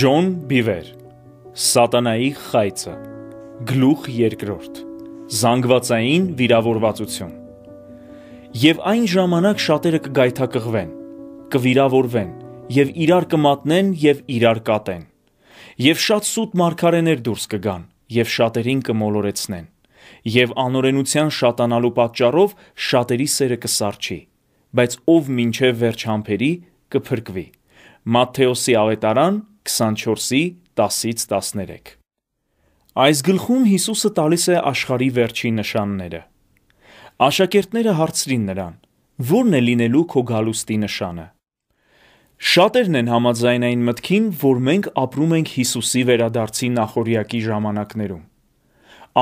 Ջոն Բիվեր Սատանայի խայծը գլուխ երկրորդ զանգվածային վիրավորվածություն Եվ այն ժամանակ շատերը կգայթակղվեն կվիրավորվեն եւ իրար կմատնեն եւ իրար կատեն եւ շատ սուտ մարգարեներ դուրս կգան եւ շատերին կմոլորեցնեն եւ անօրենության շատանալու պատճառով շատերի սերը կսարչի բայց ով ոչ մինչև վերջ համբերի կփրկվի Մատթեոսի ավետարան 5 24-ի 10-ից 13։ Այս գլխում Հիսուսը տալիս է աշխարի վերջին նշանները։ Աշակերտները հարցրին նրան. «Ո՞րն է լինելու քո գալուստի նշանը»։ Շատերն են համաձայն այն մտքին, որ մենք ապրում ենք Հիսուսի վերադարձի նախորյակի ժամանակներում։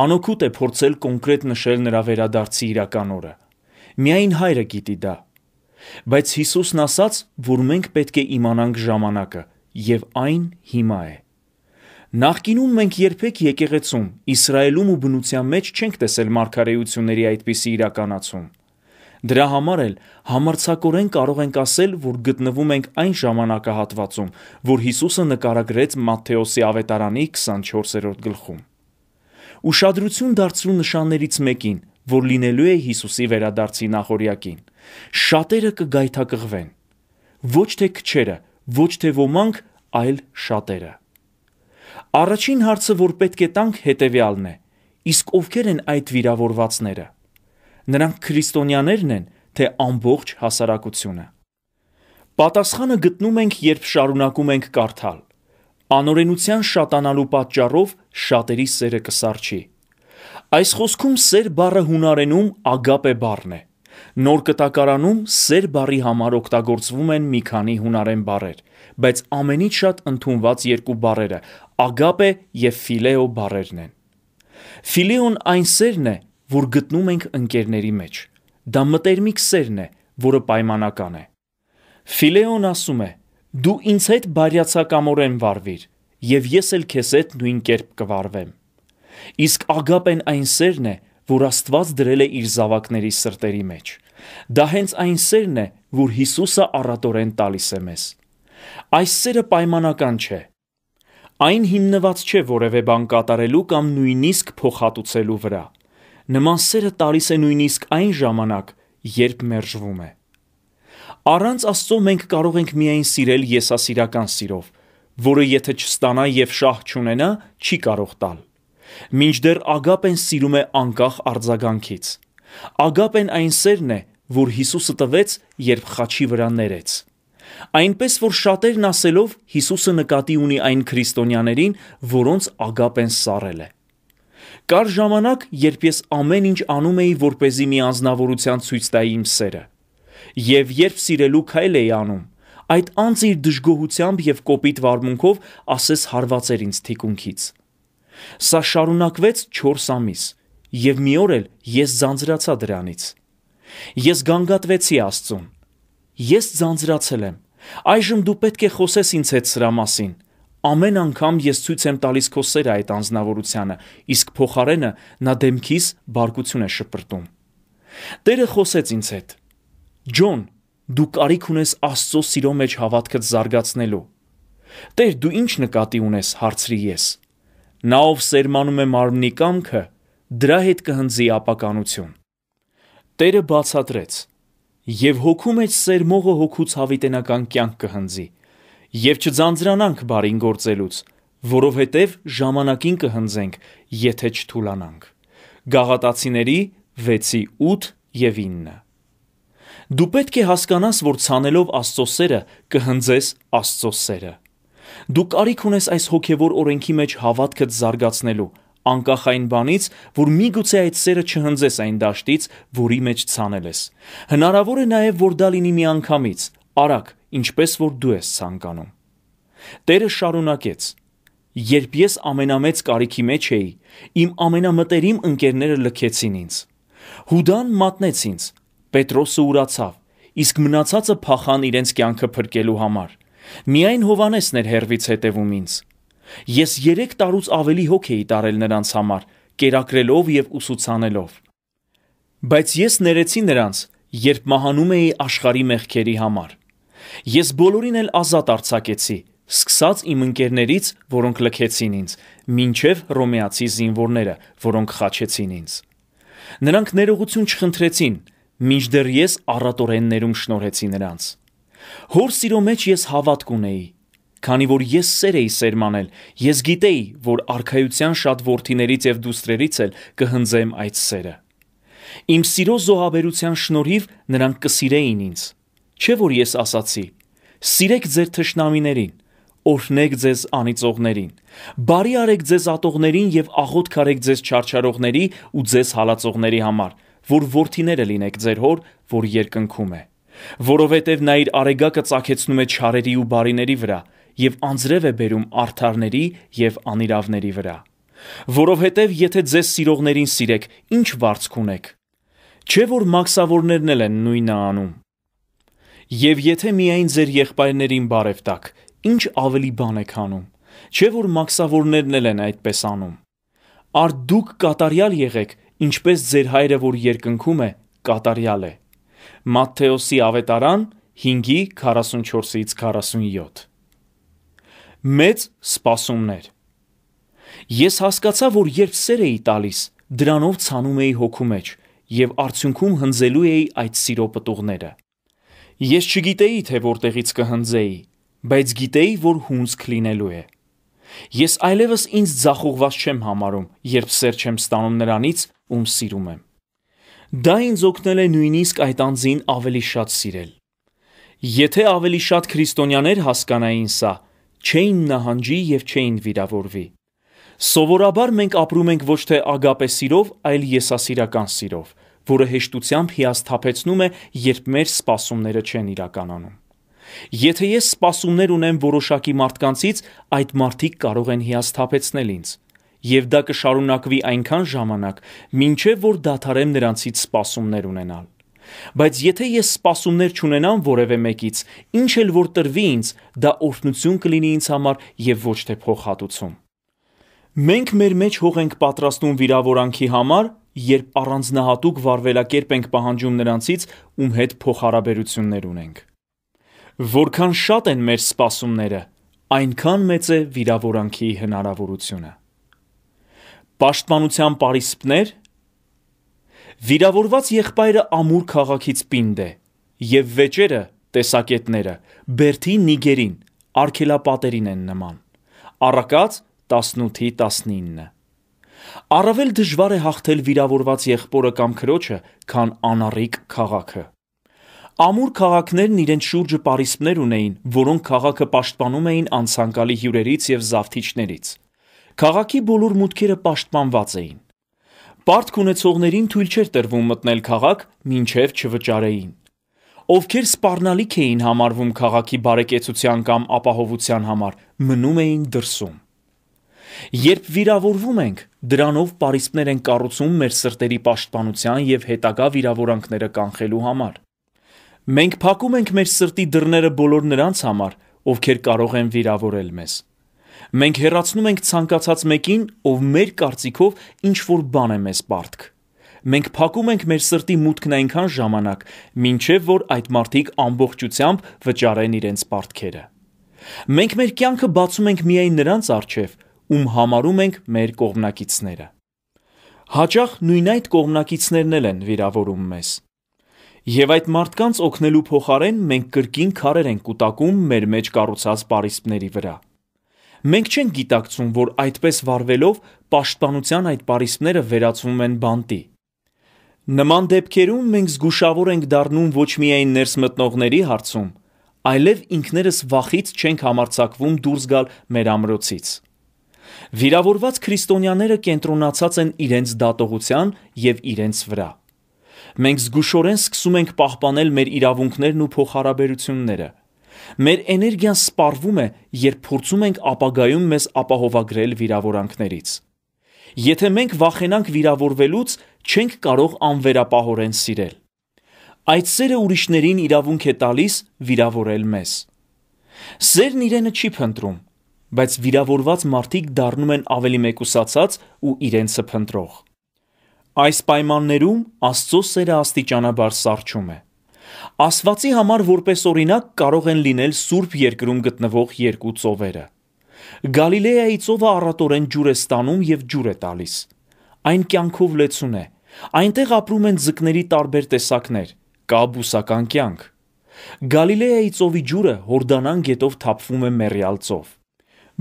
Անօքուտ է փորձել կոնկրետ նշել նրա վերադարձի իրական օրը։ Միայն Հայրը գիտի դա։ Բայց Հիսուսն ասաց, որ մենք պետք է իմանանք ժամանակը, եւ այն հիմա է։ Նախկինում մենք երբեք եկեղեցում, Իսրայելում ու բնության մեջ չենք տեսել մարգարեությունների այդպիսի իրականացում։ Դրա համար էլ համարցակորեն կարող ենք ասել, որ գտնվում ենք այն ժամանակահատվածում, որ Հիսուսը նկարագրեց Մատթեոսի ավետարանի 24-րդ գլխում։ Ուշադրություն դարձրու նշաններից մեկին, որ լինելու է Հիսուսի վերադարձի նախորյակին։ Շատերը կգայթակղվեն։ Ոչ թե քչերը, ոչ թե ոմանք, այլ շատերը։ Առաջին հարցը, որ պետք է տանք, հետևյալն է. իսկ ովքեր են այդ վիրավորվածները։ Նրանք քրիստոնյաներն են, թե ամբողջ հասարակությունը։ Պատասխանը գտնում ենք, երբ շարունակում ենք կարդալ։ Անօրենության շատանալու պատճառով շատերի սերը կսարչի։ Այս խոսքում սեր բառը հունարենում ագապե բառն է։ բառ Նոր կտակարանում սեր բառի համար օգտագործվում են մի քանի հունարեն բառեր, բայց ամենից շատ ընդունված երկու բառերը ագապե և ֆիլեո բառերն են։ Ֆիլեոն այն սերն է, որ գտնում ենք ընկերների մեջ։ Դա մտերմիկ սերն է, որը պայմանական է։ Ֆիլեոն ասում է. «Դու ինձ հետ բարյացակամորեն վարվիր, և ես էլ քեզ հետ նույն կերպ կվարվեմ»։ Իսկ ագապեն այն սերն է, որ Աստված դրել է իր զավակների սրտերի մեջ։ Դա հենց այն սերն է, որ Հիսուսը առատորեն տալիս է մեզ։ Այս սերը պայմանական չէ։ Այն հիմնված չէ որևէ բան կատարելու կամ նույնիսկ փոխհատուցելու վրա։ Նման սերը տալիս է նույնիսկ այն ժամանակ, երբ մերժվում է։ Առանց Աստծո մենք կարող ենք միայն սիրել եսասիրական սիրով, որը եթե չստանա եւ շահ չունենա, չի կարող տալ։ Մինչդեռ Ագապեն սիրում է անկախ արձագանքից։ Ագապեն այն սերն է, որ Հիսուսը տվեց, երբ խաչի վրա ներեց։ Այնպես որ շատերն ասելով Հիսուսը նկատի ունի այն քրիստոնյաներին, որոնց Ագապեն սառել է։ Կար ժամանակ, երբ ես ամեն ինչ անում էի, որ เป զի մի անznավորության ցույց տայի իմ սերը։ Եվ երբ սիրելու քայլ էի անում, այդ անձ իր դժգոհությամբ եւ կոպիտ վարմունքով ասես հարվածեր ինձ թիկունքից։ Սա շարունակվեց 4 ամիս, եւ մի օր էլ ես ձանձրացա դրանից։ Ես գանգատվեցի Աստծուն։ Ես ձանձրացել եմ։ Այժմ դու պետք է խոսես ինձ հետ սրա մասին։ Ամեն անգամ ես ցույց եմ տալիս քո սերը այդ անznավորությանը, իսկ փոխարենը նա դեմքիս բարկություն է շպրտում։ Տերը խոսեց ինձ հետ։ Ջոն, դու կարիք ունես Աստծո սիրո մեջ հավատքդ զարգացնելու։ Տեր, դու ինչ նկատի ունես, հարցրի ես։ Նա ով սերմանում է մարմնի կամքը, դրա հետ կհնձի ապականություն։ Տերը բացատրեց. Եվ հոգու մեջ սերմողը հոգուց հավիտենական կյանք կհնձի, եւ չձանձրանանք բարին գործելուց, որովհետև ժամանակին կհնձենք, եթե չթուլանանք։ Գաղատացիների 6:8 եւ 9 Դու պետք է հասկանաս, որ ցանելով Աստծո սերը կհնձես Աստծո սերը։ Դու կարիք ունես այս հոգևոր օրենքի մեջ հավատքդ զարգացնելու, անկախ այն բանից, որ միգուցե այդ սերը չհնձես այն դաշտից, որի մեջ ցանել ես։ Հնարավոր է նաև, որ դա լինի միանգամից, արագ, ինչպես որ դու ես ցանկանում։ Տերը շարունակեց. Երբ ես ամենամեծ կարիքի մեջ էի, իմ ամենամտերիմ ընկերները լքեցին ինձ։ Հուդան մատնեց ինձ, Պետրոսը ուրացավ, իսկ մնացածը փախան իրենց կյանքը փրկելու համար։ Միայն Հովանեսն էր հերվից հետևում ինձ։ Ես 3 տարուց ավելի հոգ էի տարել նրանց համար, կերակրելով եւ ուսուցանելով։ Բայց ես ներեցի նրանց, երբ մահանում էի աշխարի մեղքերի համար։ Ես բոլորին էլ ազատ արձակեցի, սկսած իմ ընկերներից, որոնք լքեցին ինձ, մինչև ռոմեացի զինվորները, որոնք խաչեցին ինձ։ Նրանք ներողություն չխնդրեցին, մինչդեռ ես առատորեններում շնորհեցի նրանց։ Հոր սիրո մեջ ես հավատք ունեի, քանի որ ես սեր էի սերմանել, ես գիտեի, որ արխայության շատ worthiներից եւ դուստրերից էլ կհնձեմ այդ սերը։ Իմ սիրո զոհաբերության շնորհիվ նրանք կսիրեին ինձ։ Չէ որ ես ասացի. Սիրեք ձեր թշնամիներին, օրհնեք ձեզ անիծողներին, բարի արեք ձեզ ատողներին եւ աղոթք արեք ձեզ չարչարողների ու ձեզ հալածողների համար, որ worthiները լինեք ձեր հոր, որ երկնքում է որովհետև նա իր արեգակը ծակեցնում է չարերի ու բարիների վրա եւ անձրև է բերում արթարների եւ անիրավների վրա։ Որովհետև եթե ձեզ սիրողներին սիրեք, ինչ վարձք ունեք։ Չէ որ մաքսավորներն էլ են նույնը անում։ Եվ եթե միայն ձեր եղբայրներին բարև տաք, ինչ ավելի բան եք անում։ Չէ որ մաքսավորներն էլ են այդպես անում։ Արդ դուք կատարյալ եղեք, ինչպես ձեր հայրը, որ երկնքում է, կատարյալ է։ Մատթեոսի ավետարան 5:44-ից 47 Մեծ սпасումներ Ես հասկացա, որ երբ սեր էի տալիս, դրանով ցանում էի հոգու մեջ եւ արդյունքում հնձելու էի այդ սիրո պտուղները։ Ես չգիտեի, թե որտեղից կհնձեի, բայց գիտեի, որ հունց կլինելու է։ Ես այլևս ինձ ձախողված չեմ համարում, երբ սեր չեմ ստանում նրանից, ում սիրում եմ։ Դա ինձ օգնել է նույնիսկ այդ անձին ավելի շատ սիրել։ Եթե ավելի շատ քրիստոնյաներ հասկանային սա, չէին նահանջի եւ չէին վիրավորվի։ Սովորաբար մենք ապրում ենք ոչ թե ագապե սիրով, այլ եսասիրական սիրով, որը հեշտությամբ հիասթափեցնում է, երբ մեր սպասումները չեն իրականանում։ Եթե ես սպասումներ ունեմ որոշակի մարդկանցից, այդ մարդիկ կարող են հիասթափեցնել ինձ եւ դա կշարունակվի այնքան ժամանակ, մինչեւ որ դադարեմ նրանցից սպասումներ ունենալ։ Բայց եթե ես սպասումներ չունենամ որևէ մեկից, ինչ էլ որ տրվի ինձ, դա օրհնություն կլինի ինձ համար եւ ոչ թե փոխհատուցում։ Մենք մեր մեջ հող ենք պատրաստում վիրավորանքի համար, երբ առանձնահատուկ վարվելակերպ ենք պահանջում նրանցից, ում հետ փոխհարաբերություններ ունենք։ Որքան շատ են մեր սպասումները, այնքան մեծ է վիրավորանքի հնարավորությունը պաշտպանության պարիսպներ, վիրավորված եղբայրը ամուր քաղաքից պինդ է եւ վեճերը, տեսակետները Բերթի Նիգերին, արքելապատերին են նման։ Առակած 18-ի 19 Առավել դժվար է հաղթել վիրավորված եղբորը կամ քրոջը, քան անառիկ քաղաքը։ Ամուր քաղաքներն իրենց շուրջը պարիսպներ ունեին, որոնք քաղաքը պաշտպանում էին անցանկալի հյուրերից եւ զավթիչներից։ Քաղաքի բոլոր մուտքերը պաշտպանված էին։ Պարտք ունեցողներին թույլ չէր տրվում մտնել քաղաք, մինչև չվճարեին։ Ովքեր սպառնալիք էին համարվում քաղաքի բարեկեցության կամ ապահովության համար, մնում էին դրսում։ Երբ վիրավորվում ենք, դրանով պարիսպներ են կառուցում մեր սրտերի պաշտպանության եւ հետագա վիրավորանքները կանխելու համար։ Մենք փակում ենք մեր սրտի դռները բոլոր նրանց համար, ովքեր կարող են վիրավորել մեզ։ Մենք հերացնում ենք ցանկացած մեկին, ով մեր կարծիքով ինչ որ բան է մեզ պարտք։ Մենք փակում ենք մեր սրտի մուտքն այնքան ժամանակ, մինչև որ այդ մարդիկ ամբողջությամբ վճարեն իրենց պարտքերը։ Մենք մեր կյանքը բացում ենք միայն նրանց առջև, ում համարում ենք մեր կողմնակիցները։ Հաճախ նույն այդ կողմնակիցներն էլ են վիրավորում մեզ։ Եվ այդ մարդկանց օգնելու փոխարեն մենք կրկին քարեր ենք կուտակում մեր մեջ կառուցած պարիսպների վրա։ Մենք չենք գիտակցում, որ այդպես վարվելով պաշտպանության այդ պարիսպները վերածվում են բանտի։ Նման դեպքերում մենք զգուշավոր ենք դառնում ոչ միայն ներսմտնողների հարցում, այլև ինքներս վախից չենք համարձակվում դուրս գալ մեր ամրոցից։ Վիրավորված քրիստոնյաները կենտրոնացած են իրենց դատողության եւ իրենց վրա։ Մենք զգուշորեն սկսում ենք պահպանել մեր իրավունքներն ու փոխհարաբերությունները։ Մեր էներգիան սպառվում է, երբ փորձում ենք ապագայում մեզ ապահովագրել վիրավորանքներից։ Եթե մենք վախենանք վիրավորվելուց, չենք կարող անվերապահորեն սիրել։ Այդ սերը ուրիշներին իրավունք է տալիս վիրավորել մեզ։ Սերն իրենը չի փնտրում, բայց վիրավորված մարդիկ դառնում են ավելի մեկուսացած ու իրենցը փնտրող։ Այս պայմաններում Աստծո սերը աստիճանաբար սարճում է։ Աստվածի համար որպես օրինակ կարող են լինել Սուրբ Երկրում գտնվող երկու ծովերը։ Գալիլեայի ծովը առատորեն ջուր է ստանում եւ ջուր է տալիս։ Այն կյանքով լեցուն է։ Այնտեղ ապրում են ձկների տարբեր տեսակներ, կա բուսական կյանք։ Գալիլեայի ծովի ջուրը Հորդանան գետով թափվում է Մերյալ ծով։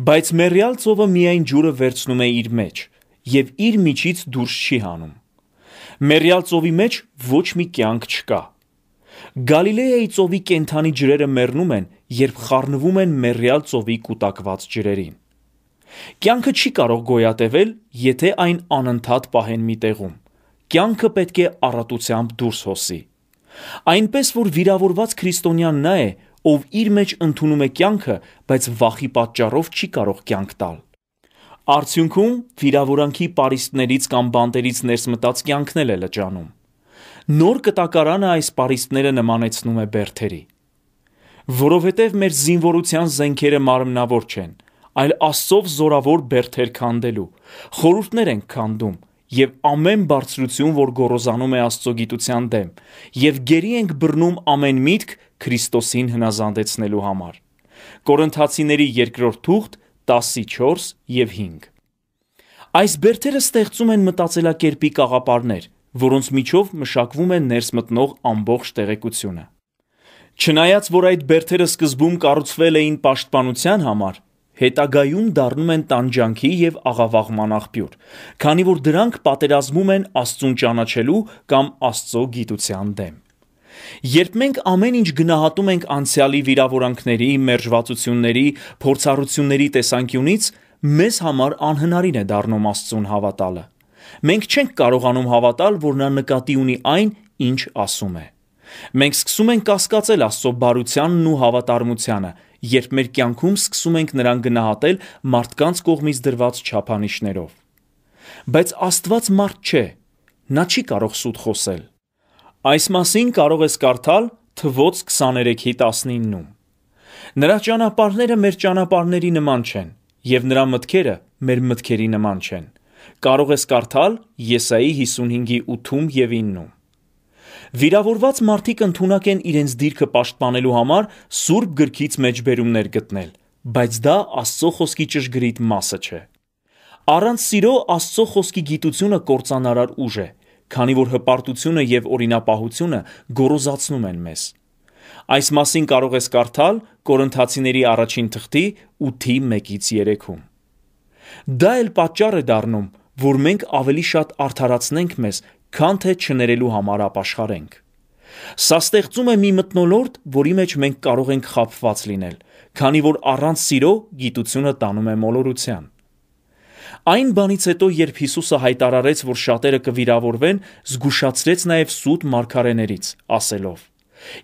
Բայց Մերյալ ծովը միայն ջուրը վերցնում է իր մեջ եւ իր միջից դուրս չի հանում։ Մերյալ ծովի մեջ ոչ մի կյանք չկա։ Գալիլեայի ծովի կենթանի ջրերը մեռնում են, երբ խառնվում են մեռյալ ծովի կուտակված ջրերին։ Կյանքը չի կարող գոյատևել, եթե այն անընդհատ պահեն մի տեղում։ Կյանքը պետք է առատությամբ դուրս հոսի։ Այնպես որ վիրավորված քրիստոնյան նա է, ով իր մեջ ընդունում է կյանքը, բայց վախի պատճառով չի կարող կյանք տալ։ Արդյունքում վիրավորանքի պարիսպներից կամ բանտերից ներսմտած կյանքն է լճանում։ Նոր կտակարանը այս պարիսպները նմանեցնում է բերթերի։ Որովհետև մեր զինվորության զենքերը մարմնավոր չեն, այլ Աստծով զորավոր բերթեր քանդելու։ Խորհուրդներ են քանդում եւ ամեն բարձրություն, որ գොරոզանում է Աստծո գիտության դեմ, եւ գերի ենք բռնում ամեն միտք Քրիստոսին հնազանդեցնելու համար։ Կորինթացիների 2-րդ թուղթ 14 եւ 5։ Այս բերթերը ստեղծում են մտածելակերպի կաղապարներ, որոնց միջով մշակվում է ներս մտնող ամբողջ տեղեկությունը։ Չնայած որ այդ բերդերը սկզբում կառուցվել էին պաշտպանության համար, հետագայում դառնում են տանջանքի եւ աղավաղման աղբյուր, քանի որ դրանք պատերազմում են Աստծուն ճանաչելու կամ Աստծո գիտության դեմ։ Երբ մենք ամեն ինչ գնահատում ենք անցյալի վիրավորանքների, մերժվածությունների, փորձառությունների տեսանկյունից, մեզ համար անհնարին է դառնում Աստծուն հավատալը։ Մենք չենք կարողանում հավատալ, որ նա նկատի ունի այն, ինչ ասում է։ Մենք սկսում ենք կասկածել Աստծո բարությանն ու հավատարմությանը, երբ մեր կյանքում սկսում ենք նրան գնահատել մարդկանց կողմից դրված չափանիշներով։ Բայց Աստված մարդ չէ, նա չի կարող սուտ խոսել։ Այս մասին կարող ես կարդալ Թվոց 23-ի 19-ում։ Նրա ճանապարհները մեր ճանապարհների նման չեն, եւ նրա մտքերը մեր մտքերի նման չեն կարող ես կարդալ Եսայի 55-ի 8-ում եւ 9-ում։ Վիրավորված մարդիկ ընդունակ են իրենց դիրքը պաշտպանելու համար Սուրբ գրքից մեջբերումներ գտնել, բայց դա Աստծո խոսքի ճշգրիտ մասը չէ։ Առանց սիրո Աստծո խոսքի գիտությունը կործանարար ուժ է, քանի որ հպարտությունը եւ օրինապահությունը գොරոզացնում են մեզ։ Այս մասին կարող ես կարդալ Կորինթացիների առաջին թղթի 8-ի 1-ից 3-ում։ Դա էլ պատճառ է դառնում, որ մենք ավելի շատ արդարացնենք մեզ, քան թե չներելու համար ապաշխարենք։ Սա ստեղծում է մի մտնոլորտ, որի մեջ մենք կարող ենք խափված լինել, քանի որ առանց սիրո գիտությունը տանում է մոլորության։ Այն բանից հետո, երբ Հիսուսը հայտարարեց, որ շատերը կվիրավորվեն, զգուշացրեց նաև սուտ մարգարեներից, ասելով.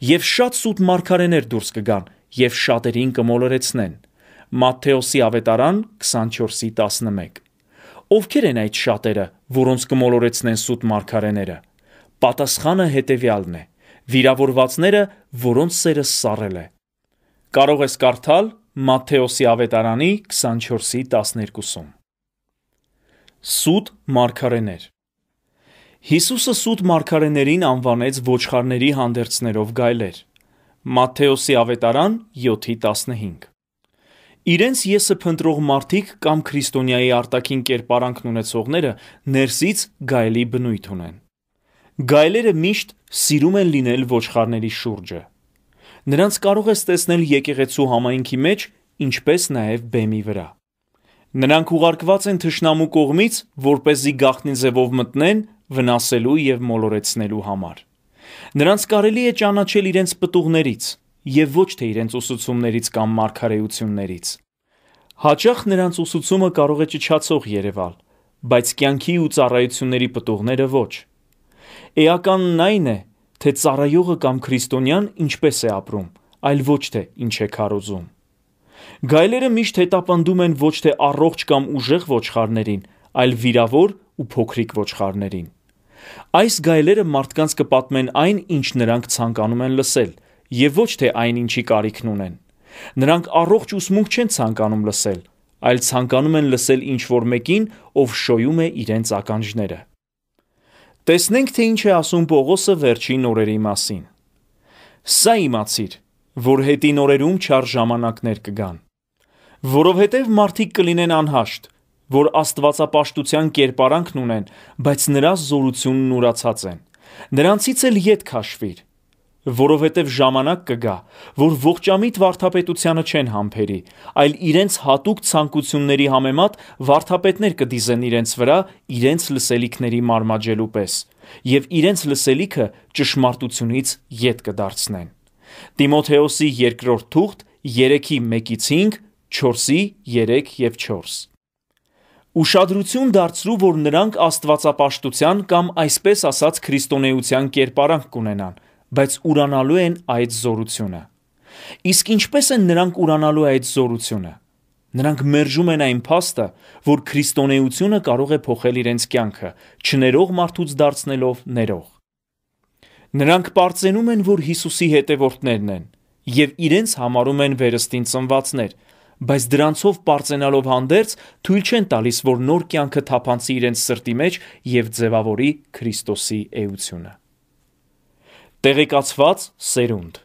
«Եվ շատ սուտ մարգարեներ դուրս կգան, եւ շատերին կմոլորեցնեն»։ Մատթեոսի ավետարան 24:11 Ովքեր են այդ շատերը, որոնց կմոլորեցնեն սուտ մարգարեները։ Պատասխանը հետևյալն է. վիրավորվածները, որոնց սերը սառել է։ Կարող ես կարդալ Մատթեոսի ավետարանի 24-ի 12-ում։ Սուտ մարգարեներ Հիսուսը սուտ մարգարեներին անվանեց ոչխարների հանդերձներով գայլեր։ Մատթեոսի ավետարան 7:15 Իրենց եսը փնտրող մարդիկ կամ քրիստոնյայի արտաքին կերպարանքն ունեցողները ներսից գայելի բնույթ ունեն։ Գայլերը միշտ սիրում են լինել ոչխարների շուրջը։ Նրանց կարող ես տեսնել եկեղեցու համայնքի մեջ, ինչպես նաև բեմի վրա։ Նրանք ուղարկված են թշնամու կողմից, որ เป զի գախնի ձևով մտնեն վնասելու եւ մոլորեցնելու համար։ Նրանց կարելի է ճանաչել իրենց պտուղներից, եւ ոչ թե իրենց ուսուցումներից կամ մարգարեություններից։ Հաճախ նրանց ուսուցումը կարող է ճիչացող երևալ, բայց կյանքի ու ծառայությունների պտուղները ոչ։ Էականն այն է, թե ծառայողը կամ քրիստոնյան ինչպես է ապրում, այլ ոչ թե ինչ է քարոզում։ Գայլերը միշտ հետապնդում են ոչ թե առողջ կամ ուժեղ ոչխարներին, այլ վիրավոր ու փոքրիկ ոչխարներին։ Այս գայլերը մարդկանց կպատմեն այն, ինչ նրանք ցանկանում են լսել, եւ ոչ թե այն ինչի կարիքն ունեն։ Նրանք առողջ ուսմունք չեն ցանկանում լսել, այլ ցանկանում են լսել ինչ որ մեկին, ով շոյում է իրենց ականջները։ Տեսնենք թե ինչ է ասում Պողոսը վերջին օրերի մասին։ Սա իմացիր, որ հետին օրերում չար ժամանակներ կգան, որովհետև մարդիկ կլինեն անհաշտ, որ աստվածապաշտության կերպարանքն ունեն, բայց նրա զորությունն ուրացած են։ Նրանցից էլ յետ քաշվիր, որովհետև ժամանակ կգա, որ ողջամիտ վարթապետությանը չեն համբերի, այլ իրենց հատուկ ցանկությունների համեմատ վարթապետներ կդիզեն իրենց վրա իրենց լսելիքների մարմաջելու պես, եւ իրենց լսելիքը ճշմարտությունից ետ կդարձնեն։ Տիմոթեոսի 2-րդ թուղթ 3-ի 1-ից 5, 4-ի 3 եւ 4 Ուշադրություն դարձրու, որ նրանք աստվածապաշտության կամ այսպես ասած քրիստոնեության կերպարանք կունենան, բայց ուրանալու են այդ զորությունը։ Իսկ ինչպես են նրանք ուրանալու այդ զորությունը։ Նրանք մերժում են այն փաստը, որ քրիստոնեությունը կարող է փոխել իրենց կյանքը, չներող մարդուց դարձնելով ներող։ Նրանք պարծենում են, որ Հիսուսի հետևորդներն են եւ իրենց համարում են վերստին ծնվածներ, բայց դրանցով པարծենալով հանդերձ թույլ չեն տալիս, որ նոր կյանքը թափանցի իրենց սրտի մեջ եւ ձևավորի Քրիստոսի էությունը։ Տեղեկացված սերունդ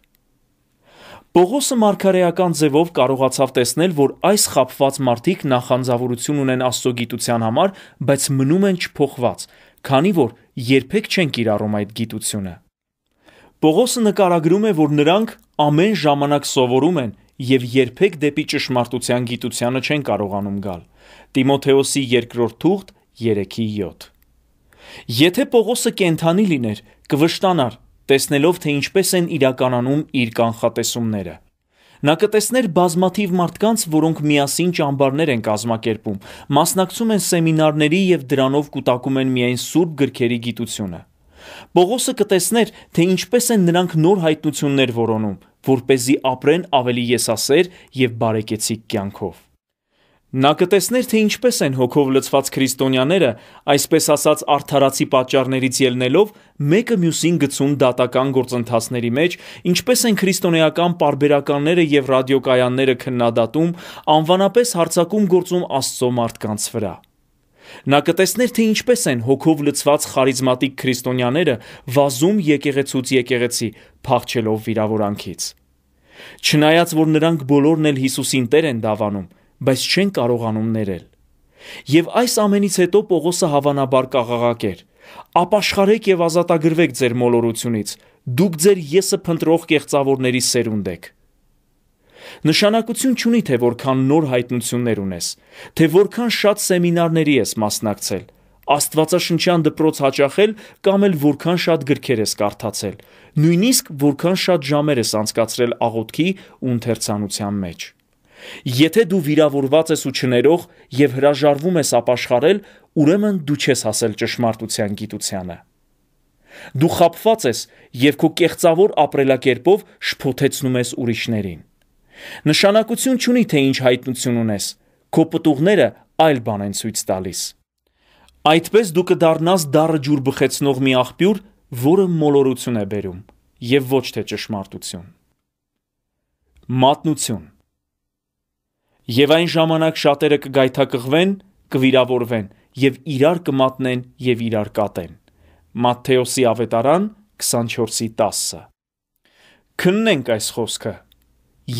Պողոսը մարգարեական ձևով կարողացավ տեսնել, որ այս խապված մարդիկ նախանձավորություն ունեն Աստծո գիտության համար, բայց մնում են չփոխված, քանի որ երբեք չեն կիրառում այդ գիտությունը։ Պողոսը նկարագրում է, որ նրանք ամեն ժամանակ սովորում են եւ երբեք դեպի ճշմարտության գիտությանը չեն կարողանում գալ։ Տիմոթեոսի 2-րդ թուղթ 3:7 Եթե Պողոսը կենթանի լիներ, կվշտանար, տեսնելով թե ինչպես են իրականանում իր կանխատեսումները։ Նա կտեսներ բազմաթիվ մարդկանց, որոնք միասին ճամբարներ են կազմակերպում, մասնակցում են սեմինարների եւ դրանով կուտակում են միայն սուրբ գրքերի գիտությունը։ Պողոսը կտեսներ, թե ինչպես են նրանք նոր հայտնություններ որոնում, որ เป զի ապրեն ավելի եսասեր եւ բարեկեցիկ կյանքով։ Նա կտեսներ, թե ինչպես են հոգով լցված քրիստոնյաները, այսպես ասած արդարացի պատճառներից ելնելով, մեկը մյուսին գցում դատական գործընթացների մեջ, ինչպես են քրիստոնեական պարբերականները եւ ռադիոկայանները քննադատում, անվանապես հարձակում գործում Աստծո մարդկանց վրա։ Նա կտեսներ, թե ինչպես են հոգով լցված խարիզմատիկ քրիստոնյաները վազում եկեղեցուց եկեղեցի, փախչելով վիրավորանքից։ Չնայած որ նրանք բոլորն էլ Հիսուսին Տեր են դավանում, բայց չեն կարողանում ներել։ Եվ այս ամենից հետո Պողոսը հավանաբար կաղաղակեր. ապաշխարեք եւ ազատագրվեք ձեր մոլորությունից, դուք ձեր եսը փնտրող կեղծավորների սերունդ եք։ Նշանակություն չունի, թե որքան նոր հայտնություններ ունես, թե որքան շատ սեմինարների ես մասնակցել, աստվածաշնչյան դպրոց հաճախել կամ էլ որքան շատ գրքեր ես կարդացել, նույնիսկ որքան շատ ժամեր ես անցկացրել աղոթքի ու ընթերցանության մեջ։ Եթե դու վիրավորված ես ու չներող եւ հրաժարվում ես ապաշխարել, ուրեմն դու չես հասել ճշմարտության գիտությանը։ Դու խապված ես եւ քո կեղծավոր ապրելակերպով շփոթեցնում ես ուրիշներին։ Նշանակություն չունի թե ինչ հայտնություն ունես, քո պտուղները այլ բան են ցույց տալիս։ Այդպես դու կդառնաս դառը ջուր բխեցնող մի աղբյուր, որը մոլորություն է բերում եւ ոչ թե ճշմարտություն։ Մատնություն Եվ այն ժամանակ շատերը կգայթակղվեն, կվիրավորվեն եւ իրար կմատնեն եւ իրար կատեն։ Մատթեոսի ավետարան 24:10-ը։ Քննենք այս խոսքը։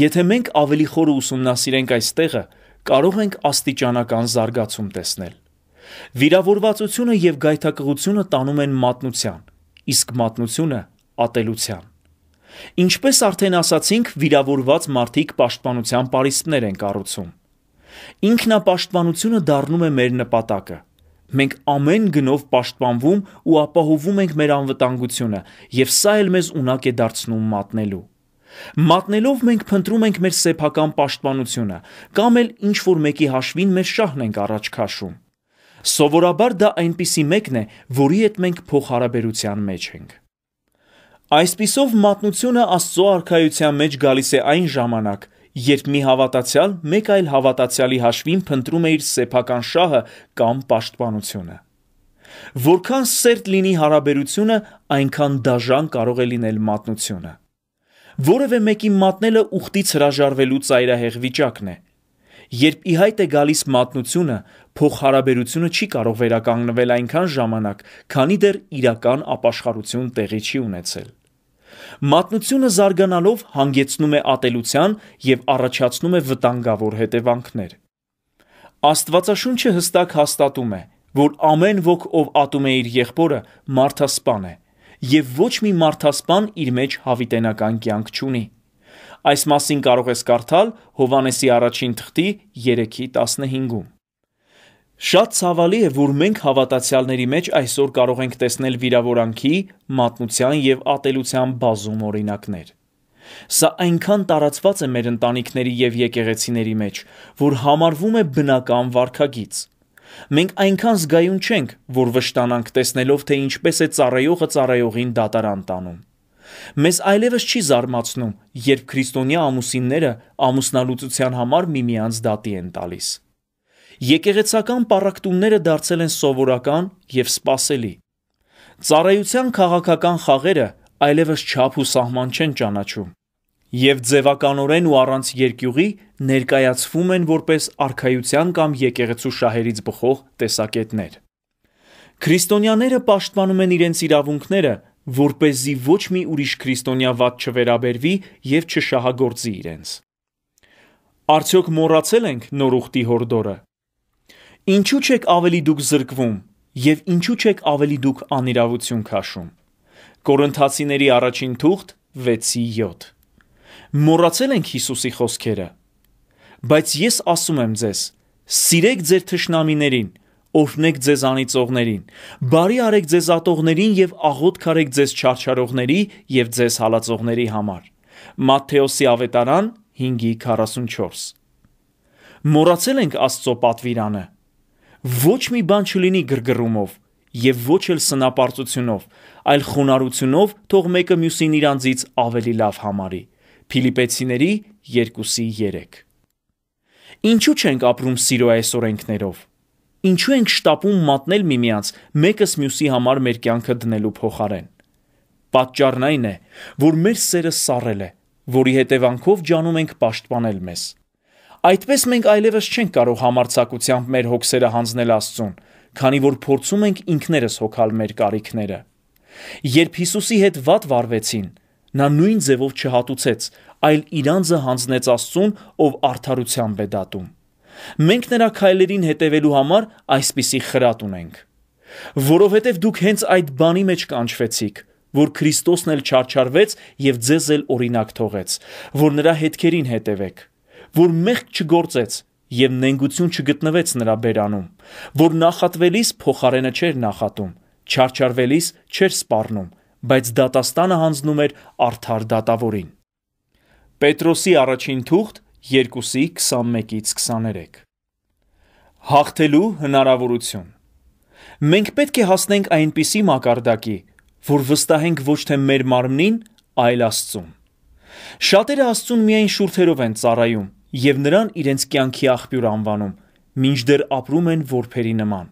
Եթե մենք ավելի խորը ուսումնասիրենք այս տեղը, կարող ենք աստիճանական զարգացում տեսնել։ Վիրավորվածությունը եւ գայթակղությունը տանում են մատնության, իսկ մատնությունը ատելության։ Ինչպես արդեն ասացինք, վիրավորված մարդիկ պաշտպանության պարիսպներ են կառուցում։ Ինքնապաշտպանությունը դառնում է մեր նպատակը։ Մենք ամեն գնով պաշտպանվում ու ապահովում ենք մեր անվտանգությունը, եւ սա էլ մեզ ունակ է դարձնում մատնելու։ Մատնելով մենք փնտրում ենք մեր սեփական պաշտպանությունը, կամ էլ ինչ որ մեկի հաշվին մեր շահն ենք առաջ քաշում։ Սովորաբար դա այնպիսի մեկն է, որի հետ մենք փոխհարաբերության մեջ ենք։ Այսպիսով մատնությունը Աստծո արքայության մեջ գալիս է այն ժամանակ, երբ մի հավատացյալ մեկ այլ հավատացյալի հաշվին փնտրում է իր սեփական շահը կամ պաշտպանությունը։ Որքան սերտ լինի հարաբերությունը, այնքան դաժան կարող է լինել մատնությունը։ Որևէ մեկի մատնելը ուխտից հրաժարվելու ծայրահեղ վիճակն է։ Երբ ի հայտ է գալիս մատնությունը, փոխհարաբերությունը չի կարող վերականգնվել այնքան ժամանակ, քանի դեռ իրական ապաշխարություն տեղի չի ունեցել։ Մատնությունը զարգանալով հանգեցնում է ատելության եւ առաջացնում է վտանգավոր հետևանքներ։ Աստվածաշունչը հստակ հաստատում է, որ ամեն ոք, ով ատում է իր եղբորը, մարդասպան է, եւ ոչ մի մարդասպան իր մեջ հավիտենական կյանք չունի։ Այս մասին կարող ես կարդալ Հովանեսի առաջին թղթի 3-ի 15-ում։ Շատ ցավալի է, որ մենք հավատացյալների մեջ այսօր կարող ենք տեսնել վիրավորանքի, մատնության եւ ատելության բազում օրինակներ։ Սա այնքան տարածված է մեր ընտանիքների եւ եկեղեցիների մեջ, որ համարվում է բնական վարքագիծ։ Մենք այնքան զգայուն չենք, որ վշտանանք տեսնելով, թե ինչպես է ծառայողը ծառայողին դատարան տանում։ Մեզ այլևս չի զարմացնում, երբ քրիստոնյա ամուսինները ամուսնալուծության համար միմյանց դատի են տալիս։ Եկեղեցական պառակտումները դարձել են սովորական եւ սպասելի։ Ծառայության քաղաքական խաղերը այլևս չափ ու սահման չեն ճանաչում։ Եվ ձևականորեն ու առանց երկյուղի ներկայացվում են որպես արխայության կամ եկեղեցու շահերից բխող տեսակետներ։ Քրիստոնյաները պաշտպանում են իրենց իրավունքները որ เป զի ոչ մի ուրիշ քրիստոնյա ված չվերաբերվի եւ չշահագործի իրենց։ Արդյոք մոռացել ենք նոր ուխտի հորդորը։ Ինչու չեք ավելի դուք զրկվում եւ ինչու չեք ավելի դուք անիրավություն քաշում։ Կորինթացիների առաջին թուղթ 6:7։ Մոռացել ենք Հիսուսի խոսքերը։ Բայց ես ասում եմ ձեզ, սիրեք ձեր թշնամիներին, օրհնեք ձեզ անիծողներին, բարի արեք ձեզ ատողներին եւ աղոթք արեք ձեզ չարչարողների եւ ձեզ հալածողների համար։ Մատթեոսի ավետարան 5:44։ Մոռացել ենք Աստծո պատվիրանը։ Ոչ մի բան չլինի գրգռումով եւ ոչ էլ սնապարծությունով, այլ խոնարհությունով թող մեկը մյուսին իրանձից ավելի լավ համարի։ Ֆիլիպեցիների 2:3 Ինչու չենք ապրում սիրո այս օրենքներով։ Ինչու ենք շտապում մատնել միմյանց, մեկս մյուսի համար մեր կյանքը դնելու փոխարեն։ Պատճառն այն է, որ մեր սերը սառել է, որի հետևանքով ջանում ենք պաշտպանել մեզ։ Այդպես մենք այլևս չենք կարող համարցակությամբ մեր հոգսերը հանձնել Աստծուն, քանի որ փորձում ենք ինքներս հոգալ մեր կարիքները։ Երբ Հիսուսի հետ վատ վարվեցին, նա նույն ձևով չհատուցեց, այլ իրանձը հանձնեց Աստծուն, ով արդարությամբ է դատում։ Մենք նրա քայլերին հետևելու համար այսպիսի խրատ ունենք։ Որովհետև դուք հենց այդ բանի մեջ կանչվեցիք, որ Քրիստոսն էլ չարչարվեց եւ ձեզ էլ օրինակ թողեց, որ նրա հետքերին հետևեք, որ մեղք չգործեց եւ նենգություն չգտնվեց նրա բերանում, որ նախատվելիս փոխարենը չէր նախատում, չարչարվելիս չէր սպառնում, բայց դատաստանը հանձնում էր արդար դատավորին։ Պետրոսի առաջին թուղթ 2-ի 21-ից 23 Հաղթելու հնարավորություն Մենք պետք է հասնենք այնպիսի մակարդակի, որ վստահենք ոչ թե մեր մարմնին, այլ Աստծուն։ Շատերը Աստծուն միայն շուրթերով են ծառայում եւ նրան իրենց կյանքի աղբյուր անվանում, մինչդեռ ապրում են որբերի նման։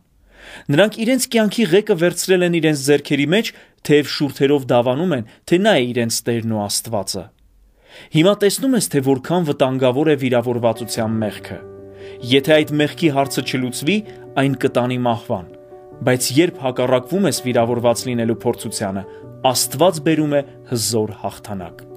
Նրանք իրենց կյանքի ղեկը վերցրել են իրենց зерքերի մեջ, թեև շուրթերով դավանում են, թե նա է իրենց Տերն ու Աստվածը։ Հիմա տեսնում ես, թե որքան վտանգավոր է վիրավորվածության մեղքը։ Եթե այդ մեղքի հարցը չլուծվի, այն կտանի մահվան։ Բայց երբ հակառակվում ես վիրավորված լինելու փորձությանը, Աստված բերում է հզոր հաղթանակ։